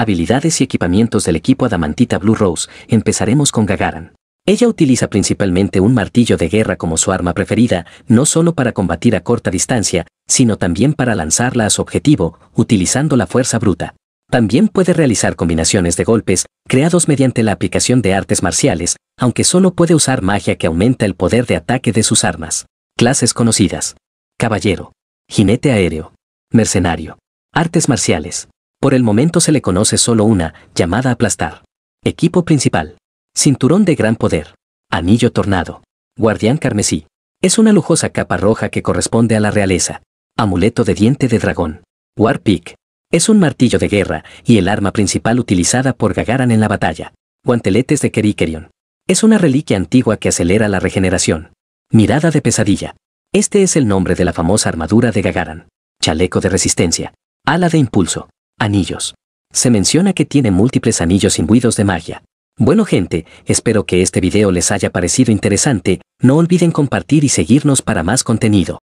Habilidades y equipamientos del equipo Adamantita Blue Rose, empezaremos con Gagaran. Ella utiliza principalmente un martillo de guerra como su arma preferida, no solo para combatir a corta distancia, sino también para lanzarla a su objetivo, utilizando la fuerza bruta. También puede realizar combinaciones de golpes, creados mediante la aplicación de artes marciales, aunque solo puede usar magia que aumenta el poder de ataque de sus armas. Clases conocidas. Caballero. Jinete aéreo. Mercenario. Artes marciales. Por el momento se le conoce solo una, llamada aplastar. Equipo principal. Cinturón de gran poder. Anillo tornado. Guardián carmesí. Es una lujosa capa roja que corresponde a la realeza. Amuleto de diente de dragón. War Es un martillo de guerra y el arma principal utilizada por Gagaran en la batalla. Guanteletes de Kerikerion. Es una reliquia antigua que acelera la regeneración. Mirada de pesadilla. Este es el nombre de la famosa armadura de Gagaran. Chaleco de resistencia. Ala de impulso. Anillos. Se menciona que tiene múltiples anillos imbuidos de magia. Bueno gente, espero que este video les haya parecido interesante, no olviden compartir y seguirnos para más contenido.